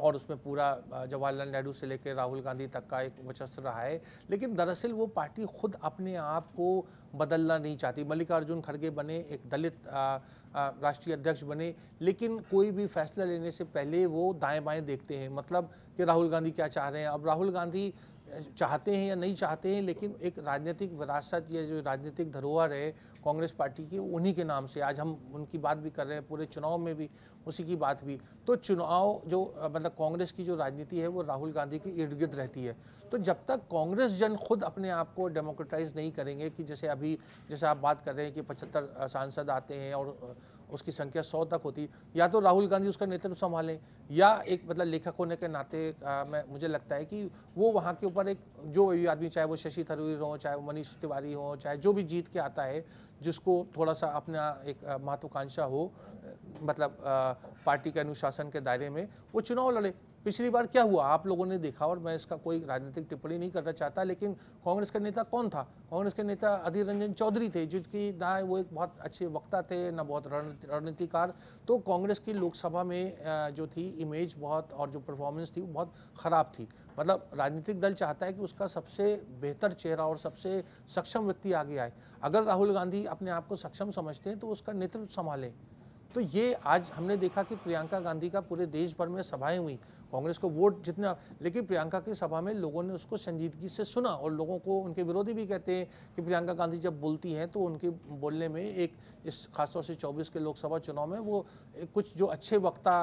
और उसमें पूरा जवाहरलाल नेहरू से लेकर राहुल गांधी तक का एक वचस्त्र रहा है लेकिन दरअसल वो पार्टी खुद अपने आप को बदलना नहीं चाहती मल्लिकार्जुन खड़गे बने एक दलित राष्ट्रीय अध्यक्ष बने लेकिन कोई भी फैसला लेने से पहले वो दाएँ बाएँ देखते हैं मतलब कि राहुल गांधी क्या चाह रहे हैं अब राहुल गांधी चाहते हैं या नहीं चाहते हैं लेकिन एक राजनीतिक विरासत या जो राजनीतिक धरोहर है कांग्रेस पार्टी की उन्हीं के नाम से आज हम उनकी बात भी कर रहे हैं पूरे चुनाव में भी उसी की बात भी तो चुनाव जो मतलब कांग्रेस की जो राजनीति है वो राहुल गांधी के इर्द गिर्द रहती है तो जब तक कांग्रेस जन खुद अपने आप को डेमोक्रेटाइज नहीं करेंगे कि जैसे अभी जैसे आप बात कर रहे हैं कि पचहत्तर सांसद आते हैं और उसकी संख्या सौ तक होती या तो राहुल गांधी उसका नेतृत्व संभालें या एक मतलब लेखक होने के नाते आ, मैं मुझे लगता है कि वो वहाँ के ऊपर एक जो भी आदमी चाहे वो शशि थरूर हो चाहे वो मनीष तिवारी हो चाहे जो भी जीत के आता है जिसको थोड़ा सा अपना एक महत्वाकांक्षा हो मतलब आ, पार्टी के अनुशासन के दायरे में वो चुनाव लड़े पिछली बार क्या हुआ आप लोगों ने देखा और मैं इसका कोई राजनीतिक टिप्पणी नहीं करना चाहता लेकिन कांग्रेस का नेता कौन था कांग्रेस के नेता अधीर रंजन चौधरी थे जिनकी ना वो एक बहुत अच्छे वक्ता थे ना बहुत रणनीतिकार तो कांग्रेस की लोकसभा में जो थी इमेज बहुत और जो परफॉर्मेंस थी वो बहुत ख़राब थी मतलब राजनीतिक दल चाहता है कि उसका सबसे बेहतर चेहरा और सबसे सक्षम व्यक्ति आगे आए अगर राहुल गांधी अपने आप को सक्षम समझते हैं तो उसका नेतृत्व संभालें तो ये आज हमने देखा कि प्रियंका गांधी का पूरे देश भर में सभाएं हुई कांग्रेस को वोट जितना लेकिन प्रियंका की सभा में लोगों ने उसको संजीदगी से सुना और लोगों को उनके विरोधी भी कहते हैं कि प्रियंका गांधी जब बोलती हैं तो उनके बोलने में एक इस खासतौर से 24 के लोकसभा चुनाव में वो कुछ जो अच्छे वक्ता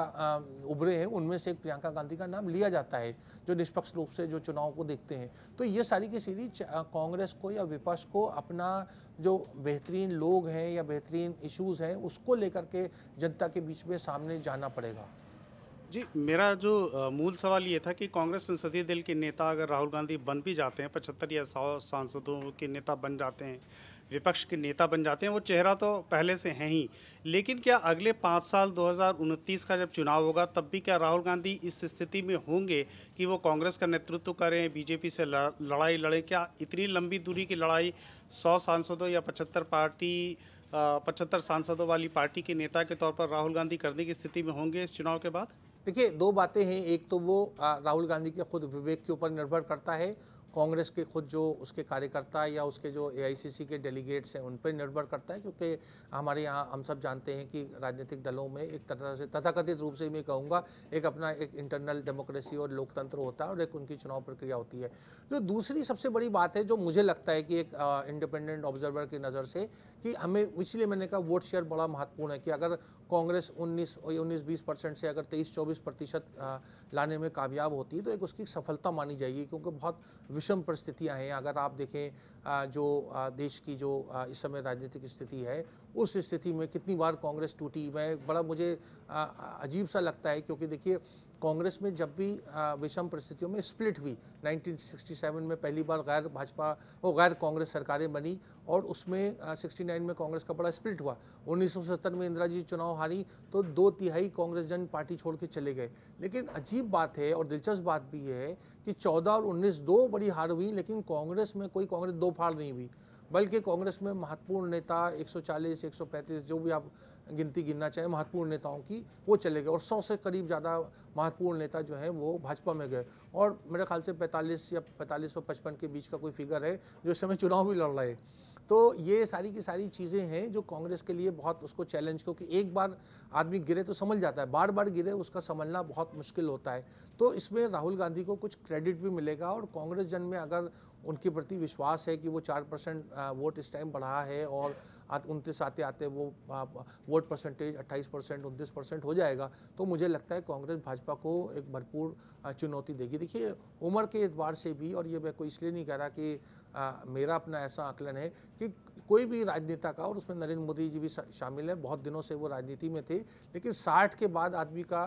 उभरे हैं उनमें से एक प्रियंका गांधी का नाम लिया जाता है जो निष्पक्ष रूप से जो चुनाव को देखते हैं तो ये सारी की सीरीज कांग्रेस को या विपक्ष को अपना जो बेहतरीन लोग हैं या बेहतरीन इशूज़ हैं उसको लेकर के जनता के बीच में सामने जाना पड़ेगा जी मेरा जो मूल सवाल ये था कि कांग्रेस संसदीय दल के नेता अगर राहुल गांधी बन भी जाते हैं पचहत्तर या सौ सांसदों के नेता बन जाते हैं विपक्ष के नेता बन जाते हैं वो चेहरा तो पहले से हैं ही लेकिन क्या अगले पाँच साल दो का जब चुनाव होगा तब भी क्या राहुल गांधी इस स्थिति में होंगे कि वो कांग्रेस का नेतृत्व करें बीजेपी से लड़ाई लड़ें क्या इतनी लंबी दूरी की लड़ाई सौ सांसदों या पचहत्तर पार्टी पचहत्तर सांसदों वाली पार्टी के नेता के तौर पर राहुल गांधी करने की स्थिति में होंगे इस चुनाव के बाद देखिए दो बातें हैं एक तो वो राहुल गांधी के खुद विवेक के ऊपर निर्भर करता है कांग्रेस के खुद जो उसके कार्यकर्ता या उसके जो एआईसीसी के डेलीगेट्स हैं उन पर निर्भर करता है क्योंकि हमारे यहाँ हम सब जानते हैं कि राजनीतिक दलों में एक तरह से तथाकथित रूप से मैं कहूँगा एक अपना एक इंटरनल डेमोक्रेसी और लोकतंत्र होता है और एक उनकी चुनाव प्रक्रिया होती है जो दूसरी सबसे बड़ी बात है जो मुझे लगता है कि एक इंडिपेंडेंट ऑब्जर्वर की नज़र से कि हमें पिछले मैंने कहा वोट शेयर बड़ा महत्वपूर्ण है कि अगर कांग्रेस उन्नीस उन्नीस बीस परसेंट से अगर तेईस चौबीस प्रतिशत लाने में कामयाब होती है तो एक उसकी सफलता मानी जाएगी क्योंकि बहुत विश्व विषम परिस्थितियां हैं अगर आप देखें जो देश की जो इस समय राजनीतिक स्थिति है उस स्थिति में कितनी बार कांग्रेस टूटी मैं बड़ा मुझे अजीब सा लगता है क्योंकि देखिए कांग्रेस में जब भी विषम परिस्थितियों में स्प्लिट हुई 1967 में पहली बार गैर भाजपा और गैर कांग्रेस सरकारें बनी और उसमें 69 में कांग्रेस का बड़ा स्प्लिट हुआ 1970 में इंदिरा जी चुनाव हारी तो दो तिहाई कांग्रेस जन पार्टी छोड़ के चले गए लेकिन अजीब बात है और दिलचस्प बात भी है कि चौदह और उन्नीस दो बड़ी हार हुई लेकिन कांग्रेस में कोई कांग्रेस दो फाड़ नहीं हुई बल्कि कांग्रेस में महत्वपूर्ण नेता 140 135 जो भी आप गिनती गिनना चाहें महत्वपूर्ण नेताओं की वो चले गए और सौ से करीब ज़्यादा महत्वपूर्ण नेता जो हैं वो भाजपा में गए और मेरे ख्याल से 45 या 45 और पचपन के बीच का कोई फिगर है जो इस समय चुनाव भी लड़ रहे हैं तो ये सारी की सारी चीज़ें हैं जो कांग्रेस के लिए बहुत उसको चैलेंज क्योंकि एक बार आदमी गिरे तो समझ जाता है बार बार गिरे उसका समझना बहुत मुश्किल होता है तो इसमें राहुल गांधी को कुछ क्रेडिट भी मिलेगा और कांग्रेस जन में अगर उनके प्रति विश्वास है कि वो चार परसेंट वोट इस टाइम बढ़ा है और उनतीस आते आते वो वोट परसेंटेज अट्ठाईस परसेंट उनतीस परसेंट हो जाएगा तो मुझे लगता है कांग्रेस भाजपा को एक भरपूर चुनौती देगी देखिए उम्र के एतबार से भी और ये मैं कोई इसलिए नहीं कह रहा कि आ, मेरा अपना ऐसा आकलन है कि कोई भी राजनेता का और उसमें नरेंद्र मोदी जी भी शामिल हैं बहुत दिनों से वो राजनीति में थे लेकिन साठ के बाद आदमी का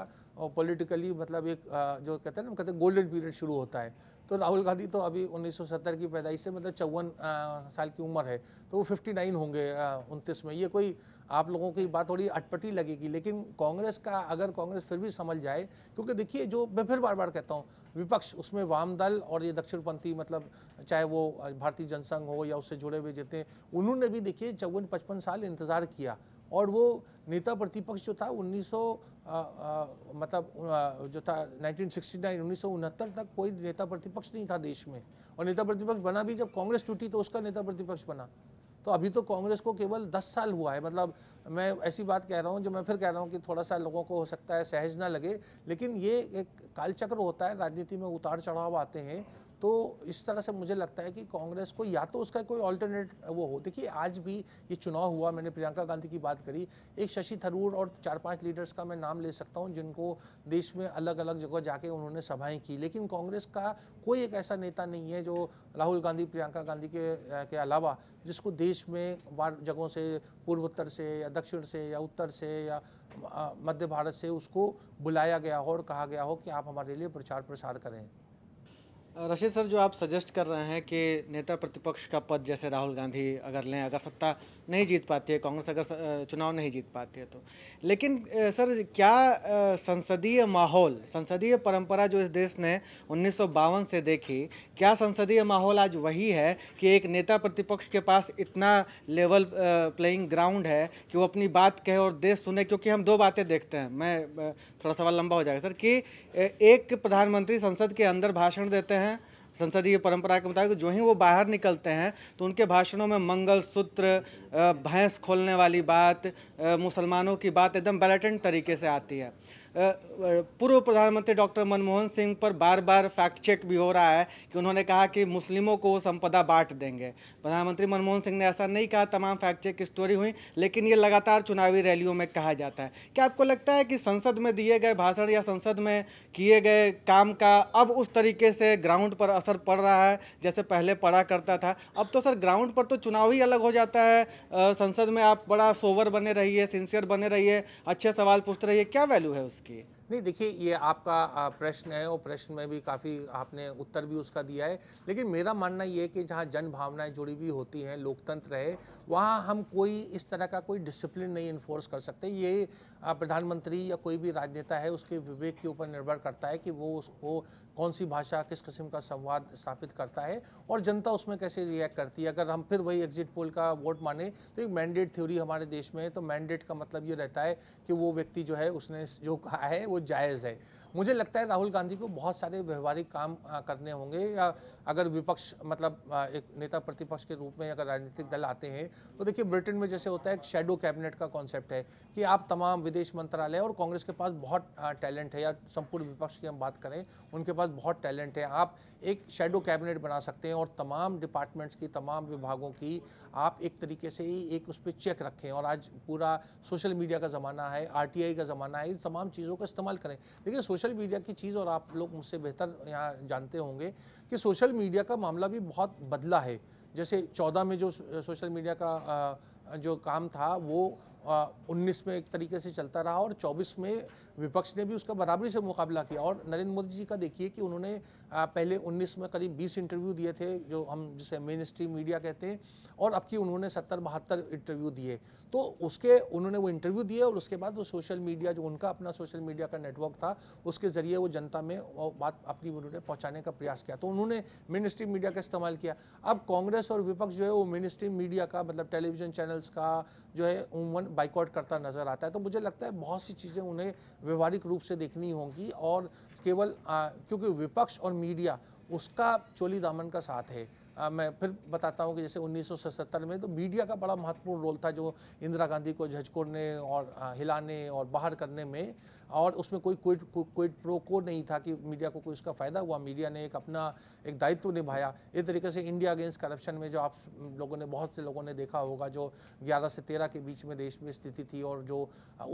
पॉलिटिकली मतलब एक जो कहते हैं ना कहते हैं गोल्डन पीरियड शुरू होता है तो राहुल गांधी तो अभी 1970 की पैदाइश से मतलब चौवन साल की उम्र है तो वो 59 होंगे उनतीस में ये कोई आप लोगों की बात थोड़ी अटपटी लगेगी लेकिन कांग्रेस का अगर कांग्रेस फिर भी समझ जाए क्योंकि देखिए जो मैं फिर बार बार कहता हूँ विपक्ष उसमें वाम दल और ये दक्षिणपंथी मतलब चाहे वो भारतीय जनसंघ हो या उससे जुड़े हुए जितने उन्होंने भी देखिए चौवन पचपन साल इंतज़ार किया और वो नेता प्रतिपक्ष जो था 1900 आ, आ, मतलब आ, जो था 1969 उन्नीस तक कोई नेता प्रतिपक्ष नहीं था देश में और नेता प्रतिपक्ष बना भी जब कांग्रेस टूटी तो उसका नेता प्रतिपक्ष बना तो अभी तो कांग्रेस को केवल 10 साल हुआ है मतलब मैं ऐसी बात कह रहा हूँ जो मैं फिर कह रहा हूँ कि थोड़ा सा लोगों को हो सकता है सहज ना लगे लेकिन ये एक कालचक्र होता है राजनीति में उतार चढ़ाव आते हैं तो इस तरह से मुझे लगता है कि कांग्रेस को या तो उसका कोई ऑल्टरनेट वो हो देखिए आज भी ये चुनाव हुआ मैंने प्रियंका गांधी की बात करी एक शशि थरूर और चार पांच लीडर्स का मैं नाम ले सकता हूँ जिनको देश में अलग अलग जगह जाके उन्होंने सभाएं की लेकिन कांग्रेस का कोई एक ऐसा नेता नहीं है जो राहुल गांधी प्रियंका गांधी के के अलावा जिसको देश में बार जगहों से पूर्वोत्तर से या दक्षिण से या उत्तर से या मध्य भारत से उसको बुलाया गया हो और कहा गया हो कि आप हमारे लिए प्रचार प्रसार करें रशीद सर जो आप सजेस्ट कर रहे हैं कि नेता प्रतिपक्ष का पद जैसे राहुल गांधी अगर लें अगर सत्ता नहीं जीत पाती है कांग्रेस अगर चुनाव नहीं जीत पाती है तो लेकिन सर क्या संसदीय माहौल संसदीय परंपरा जो इस देश ने उन्नीस से देखी क्या संसदीय माहौल आज वही है कि एक नेता प्रतिपक्ष के पास इतना लेवल प्लेइंग ग्राउंड है कि वो अपनी बात कहे और देश सुने क्योंकि हम दो बातें देखते हैं मैं थोड़ा सवाल लंबा हो जाएगा सर कि एक प्रधानमंत्री संसद के अंदर भाषण देते हैं हैं संसदीय परंपरा के मुताबिक जो ही वो बाहर निकलते हैं तो उनके भाषणों में मंगल सूत्र भैंस खोलने वाली बात मुसलमानों की बात एकदम बैलेटेंट तरीके से आती है पूर्व प्रधानमंत्री डॉक्टर मनमोहन सिंह पर बार बार फैक्ट चेक भी हो रहा है कि उन्होंने कहा कि मुस्लिमों को वो संपदा बांट देंगे प्रधानमंत्री मनमोहन सिंह ने ऐसा नहीं कहा तमाम फैक्ट चेक स्टोरी हुई लेकिन ये लगातार चुनावी रैलियों में कहा जाता है क्या आपको लगता है कि संसद में दिए गए भाषण या संसद में किए गए काम का अब उस तरीके से ग्राउंड पर असर पड़ रहा है जैसे पहले पड़ा करता था अब तो सर ग्राउंड पर तो चुनाव ही अलग हो जाता है संसद में आप बड़ा सोवर बने रहिए सिंसियर बने रहिए अच्छे सवाल पूछते रहिए क्या वैल्यू है उस इसके नहीं देखिए ये आपका प्रश्न है और प्रश्न में भी काफ़ी आपने उत्तर भी उसका दिया है लेकिन मेरा मानना ये है कि जहाँ जन भावनाएँ जुड़ी हुई होती हैं लोकतंत्र है वहाँ हम कोई इस तरह का कोई डिसिप्लिन नहीं इन्फोर्स कर सकते ये प्रधानमंत्री या कोई भी राजनेता है उसके विवेक के ऊपर निर्भर करता है कि वो उसको कौन सी भाषा किस किस्म का संवाद स्थापित करता है और जनता उसमें कैसे रिएक्ट करती है अगर हम फिर वही एग्जिट पोल का वोट माने तो एक मैंडेट थ्योरी हमारे देश में है तो मैंडेट का मतलब ये रहता है कि वो व्यक्ति जो है उसने जो कहा है वो जायज़ है मुझे लगता है राहुल गांधी को बहुत सारे व्यवहारिक काम करने होंगे या अगर विपक्ष मतलब एक नेता प्रतिपक्ष के रूप में अगर राजनीतिक दल आते हैं तो देखिए ब्रिटेन में जैसे होता है एक शेडो कैबिनेट का कॉन्सेप्ट है कि आप तमाम विदेश मंत्रालय और कांग्रेस के पास बहुत टैलेंट है या संपूर्ण विपक्ष की हम बात करें उनके पास बहुत टैलेंट है आप एक शेडो कैबिनेट बना सकते हैं और तमाम डिपार्टमेंट्स की तमाम विभागों की आप एक तरीके से ही एक उस पर चेक रखें और आज पूरा सोशल मीडिया का ज़माना है आर का ज़माना है इन तमाम चीज़ों का इस्तेमाल करें देखिए सोशल सोशल मीडिया की चीज़ और आप लोग मुझसे बेहतर यहाँ जानते होंगे कि सोशल मीडिया का मामला भी बहुत बदला है जैसे चौदह में जो सोशल मीडिया का जो काम था वो उन्नीस में एक तरीके से चलता रहा और चौबीस में विपक्ष ने भी उसका बराबरी से मुकाबला किया और नरेंद्र मोदी जी का देखिए कि उन्होंने पहले उन्नीस में करीब बीस इंटरव्यू दिए थे जो हम जिसे मेन स्ट्रीम मीडिया कहते हैं और अब की उन्होंने सत्तर बहत्तर इंटरव्यू दिए तो उसके उन्होंने वो इंटरव्यू दिए और उसके बाद वो सोशल मीडिया जो उनका अपना सोशल मीडिया का नेटवर्क था उसके ज़रिए वो जनता में वो बात अपनी उन्होंने पहुँचाने का प्रयास किया तो उन्होंने मेन स्ट्रीम मीडिया का इस्तेमाल किया अब कांग्रेस और विपक्ष जो है वो मेन स्ट्रीम मीडिया का मतलब टेलीविजन चैनल मटेरियल्स का जो है उमूमन बाइकआउट करता नज़र आता है तो मुझे लगता है बहुत सी चीज़ें उन्हें व्यवहारिक रूप से देखनी होंगी और केवल क्योंकि विपक्ष और मीडिया उसका चोली दामन का साथ है आ, मैं फिर बताता हूँ कि जैसे 1977 में तो मीडिया का बड़ा महत्वपूर्ण रोल था जो इंदिरा गांधी को झजकोड़ने और आ, हिलाने और बाहर करने में और उसमें कोई कोई कोई प्रोको नहीं था कि मीडिया को कोई उसका फ़ायदा हुआ मीडिया ने एक अपना एक दायित्व निभाया इस तरीके से इंडिया अगेंस्ट करप्शन में जो आप लोगों ने बहुत से लोगों ने देखा होगा जो ग्यारह से तेरह के बीच में देश में स्थिति थी और जो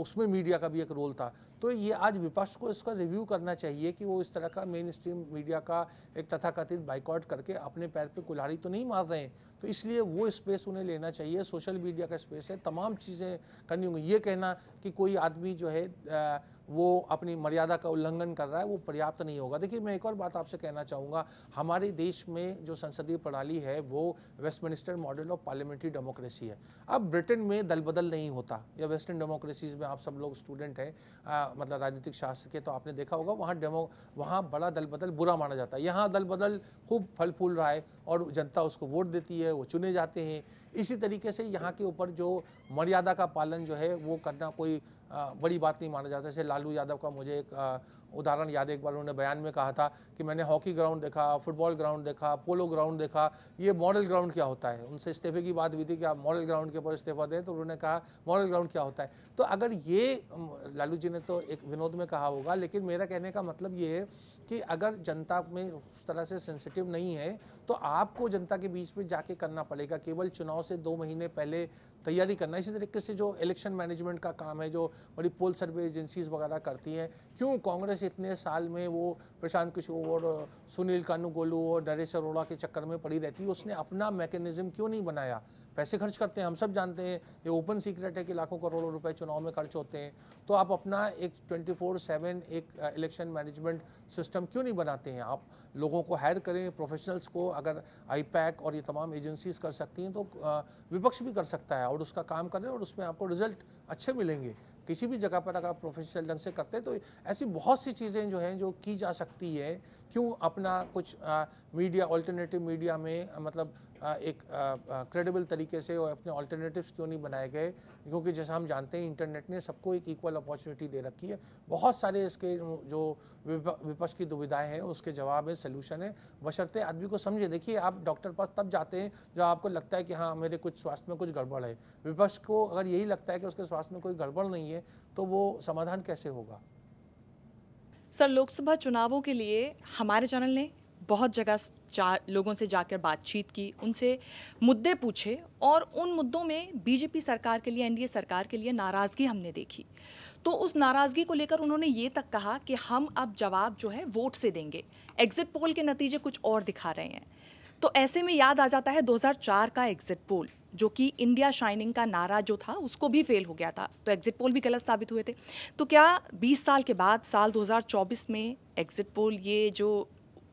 उसमें मीडिया का भी एक रोल था तो ये आज विपक्ष को इसका रिव्यू करना चाहिए कि वो इस तरह का मेन स्ट्रीम मीडिया का एक तथाकथित बाइकआउट करके अपने पैर पे कुल्हाड़ी तो नहीं मार रहे हैं तो इसलिए वो स्पेस उन्हें लेना चाहिए सोशल मीडिया का स्पेस है तमाम चीज़ें करनी होंगी ये कहना कि कोई आदमी जो है आ, वो अपनी मर्यादा का उल्लंघन कर रहा है वो पर्याप्त नहीं होगा देखिए मैं एक और बात आपसे कहना चाहूँगा हमारे देश में जो संसदीय प्रणाली है वो Westminster model of parliamentary democracy है अब ब्रिटेन में दल बदल नहीं होता या वेस्टर्न डेमोक्रेसीज में आप सब लोग स्टूडेंट हैं मतलब राजनीतिक शास्त्र के तो आपने देखा होगा वहाँ डेमो वहाँ बड़ा दल बदल बुरा माना जाता है यहाँ दल बदल खूब फल फूल रहा है और जनता उसको वोट देती है वो चुने जाते हैं इसी तरीके से यहाँ के ऊपर जो मर्यादा का पालन जो है वो करना कोई बड़ी बात नहीं माना जाता जैसे लालू यादव का मुझे एक उदाहरण याद एक बार उन्होंने बयान में कहा था कि मैंने हॉकी ग्राउंड देखा फुटबॉल ग्राउंड देखा पोलो ग्राउंड देखा ये मॉडल ग्राउंड क्या होता है उनसे इस्तीफे की बात भी थी कि आप मॉडल ग्राउंड के ऊपर इस्तीफा दें तो उन्होंने कहा मॉडल ग्राउंड क्या होता है तो अगर ये लालू जी ने तो एक विनोद में कहा होगा लेकिन मेरा कहने का मतलब ये है कि अगर जनता में उस तरह से सेंसिटिव नहीं है तो आपको जनता के बीच में जाके करना पड़ेगा केवल चुनाव से दो महीने पहले तैयारी करना इसी तरीके से जो इलेक्शन मैनेजमेंट का काम है जो बड़ी पोल सर्वे एजेंसीज वगैरह करती हैं क्यों कांग्रेस इतने साल में वो प्रशांत किशोर और सुनील कानूगोलू और नरेश अरोड़ा के चक्कर में पड़ी रहती है उसने अपना मैकेनिज्म क्यों नहीं बनाया पैसे खर्च करते हैं हम सब जानते हैं ये ओपन सीक्रेट है कि लाखों करोड़ों रुपए चुनाव में खर्च होते हैं तो आप अपना एक 24/7 एक इलेक्शन मैनेजमेंट सिस्टम क्यों नहीं बनाते हैं आप लोगों को हायर करें प्रोफेशनल्स को अगर आई और ये तमाम एजेंसीज कर सकती हैं तो विपक्ष भी कर सकता है और उसका काम करें और उसमें आपको रिजल्ट अच्छे मिलेंगे किसी भी जगह पर अगर आप प्रोफेशनल ढंग से करते हैं तो ऐसी बहुत सी चीज़ें जो हैं जो की जा सकती है क्यों अपना कुछ आ, मीडिया ऑल्टरनेटिव मीडिया में मतलब एक क्रेडिबल तरीके से और अपने ऑल्टरनेटिव्स क्यों नहीं बनाए गए क्योंकि जैसा हम जानते हैं इंटरनेट ने सबको एक इक्वल अपॉर्चुनिटी दे रखी है बहुत सारे इसके जो विपक्ष की दुविधाएं हैं उसके जवाब है सोल्यूशन है बशर्ते आदमी को समझे देखिए आप डॉक्टर पास तब जाते हैं जब आपको लगता है कि हाँ मेरे कुछ स्वास्थ्य में कुछ गड़बड़ है विपक्ष को अगर यही लगता है कि उसके स्वास्थ्य में कोई गड़बड़ नहीं है तो वो समाधान कैसे होगा सर लोकसभा चुनावों के लिए हमारे चैनल ने बहुत जगह जा लोगों से जाकर बातचीत की उनसे मुद्दे पूछे और उन मुद्दों में बीजेपी सरकार के लिए एनडीए सरकार के लिए नाराज़गी हमने देखी तो उस नाराज़गी को लेकर उन्होंने ये तक कहा कि हम अब जवाब जो है वोट से देंगे एग्जिट पोल के नतीजे कुछ और दिखा रहे हैं तो ऐसे में याद आ जाता है 2004 का एग्जिट पोल जो कि इंडिया शाइनिंग का नारा जो था उसको भी फेल हो गया था तो एग्जिट पोल भी गलत साबित हुए थे तो क्या 20 साल के बाद साल 2024 में एग्जिट पोल ये जो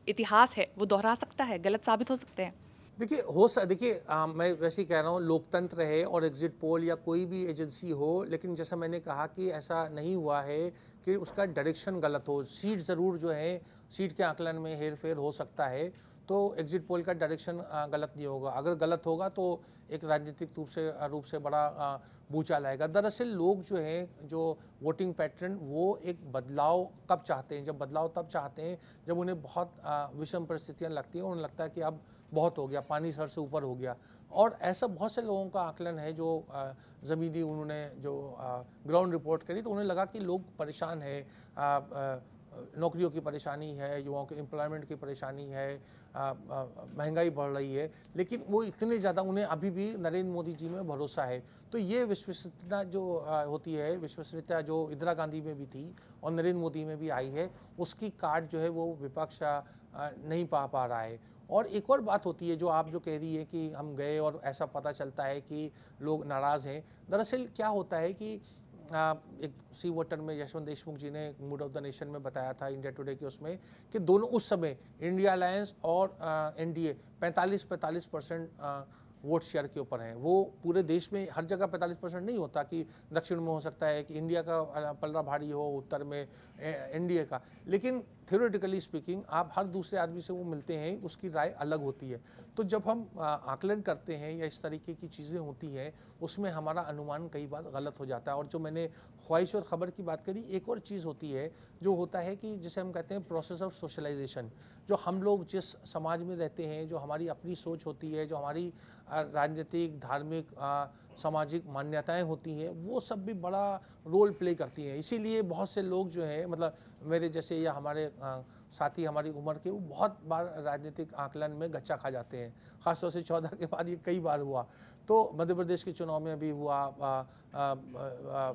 इतिहास है वो दोहरा सकता है गलत साबित हो सकते हैं देखिए हो स देखिए मैं वैसे ही कह रहा हूँ लोकतंत्र है और एग्जिट पोल या कोई भी एजेंसी हो लेकिन जैसा मैंने कहा कि ऐसा नहीं हुआ है कि उसका डायरेक्शन गलत हो सीट ज़रूर जो है सीट के आकलन में हेर फेर हो सकता है तो एग्जिट पोल का डायरेक्शन गलत नहीं होगा अगर गलत होगा तो एक राजनीतिक रूप से रूप से बड़ा भूचाल आएगा दरअसल लोग जो हैं जो वोटिंग पैटर्न वो एक बदलाव कब चाहते हैं जब बदलाव तब चाहते हैं जब उन्हें बहुत विषम परिस्थितियाँ लगती हैं उन्हें लगता है कि अब बहुत हो गया पानी सर से ऊपर हो गया और ऐसा बहुत से लोगों का आकलन है जो ज़मीनी उन्होंने जो ग्राउंड रिपोर्ट करी तो उन्हें लगा कि लोग परेशान हैं नौकरियों की परेशानी है युवाओं के एम्प्लॉयमेंट की परेशानी है महंगाई बढ़ रही है लेकिन वो इतने ज़्यादा उन्हें अभी भी नरेंद्र मोदी जी में भरोसा है तो ये विश्वसनीयता जो होती है विश्वसनीयता जो इंदिरा गांधी में भी थी और नरेंद्र मोदी में भी आई है उसकी काट जो है वो विपक्ष नहीं पा पा रहा है और एक और बात होती है जो आप जो कह रही है कि हम गए और ऐसा पता चलता है कि लोग नाराज़ हैं दरअसल क्या होता है कि एक सी वोटर में यशवंत देशमुख जी ने मूड ऑफ द नेशन में बताया था इंडिया टुडे के उसमें कि दोनों उस समय इंडिया अलायंस और एनडीए 45 45 परसेंट वोट शेयर के ऊपर हैं वो पूरे देश में हर जगह 45 परसेंट नहीं होता कि दक्षिण में हो सकता है कि इंडिया का पलरा भारी हो उत्तर में एनडीए का लेकिन थियोरेटिकली स्पीकिंग आप हर दूसरे आदमी से वो मिलते हैं उसकी राय अलग होती है तो जब हम आकलन करते हैं या इस तरीके की चीज़ें होती हैं उसमें हमारा अनुमान कई बार गलत हो जाता है और जो मैंने ख्वाहिश और ख़बर की बात करी एक और चीज़ होती है जो होता है कि जिसे हम कहते हैं प्रोसेस ऑफ सोशलाइजेशन जो हम लोग जिस समाज में रहते हैं जो हमारी अपनी सोच होती है जो हमारी राजनीतिक धार्मिक सामाजिक मान्यताएं होती हैं वो सब भी बड़ा रोल प्ले करती हैं इसीलिए बहुत से लोग जो हैं मतलब मेरे जैसे या हमारे साथी हमारी उम्र के वो बहुत बार राजनीतिक आकलन में गच्चा खा जाते हैं खासतौर से चौदह के बाद ये कई बार हुआ तो मध्य प्रदेश के चुनाव में भी हुआ आ, आ, आ,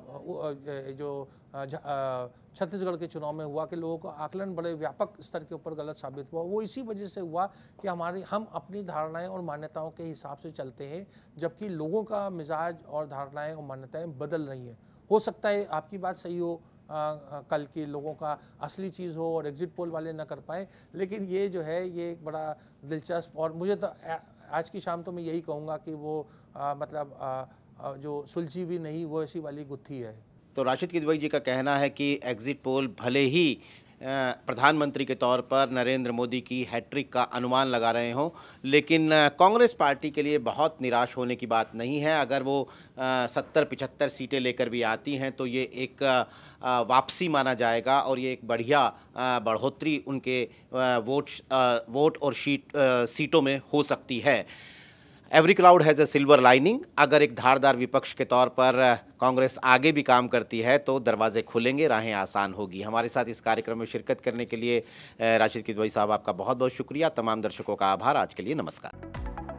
जो छत्तीसगढ़ के चुनाव में हुआ कि लोगों का आकलन बड़े व्यापक स्तर के ऊपर गलत साबित हुआ वो इसी वजह से हुआ कि हमारी हम अपनी धारणाएं और मान्यताओं के हिसाब से चलते हैं जबकि लोगों का मिजाज और धारणाएं और मान्यताएं बदल रही हैं हो सकता है आपकी बात सही हो कल की लोगों का असली चीज़ हो और एग्ज़िट पोल वाले ना कर पाएँ लेकिन ये जो है ये एक बड़ा दिलचस्प और मुझे तो आज की शाम तो मैं यही कहूँगा कि वो आ, मतलब आ, जो सुलझी भी नहीं वो ऐसी वाली गुत्थी है तो राशिद किदवई जी का कहना है कि एग्ज़िट पोल भले ही प्रधानमंत्री के तौर पर नरेंद्र मोदी की हैट्रिक का अनुमान लगा रहे हों लेकिन कांग्रेस पार्टी के लिए बहुत निराश होने की बात नहीं है अगर वो सत्तर पिचहत्तर सीटें लेकर भी आती हैं तो ये एक वापसी माना जाएगा और ये एक बढ़िया बढ़ोतरी उनके वोट वोट और शीट सीटों में हो सकती है every cloud has a silver lining अगर एक धारदार विपक्ष के तौर पर कांग्रेस आगे भी काम करती है तो दरवाजे खुलेंगे राहें आसान होगी हमारे साथ इस कार्यक्रम में शिरकत करने के लिए राशिद किदवई साहब आपका बहुत बहुत शुक्रिया तमाम दर्शकों का आभार आज के लिए नमस्कार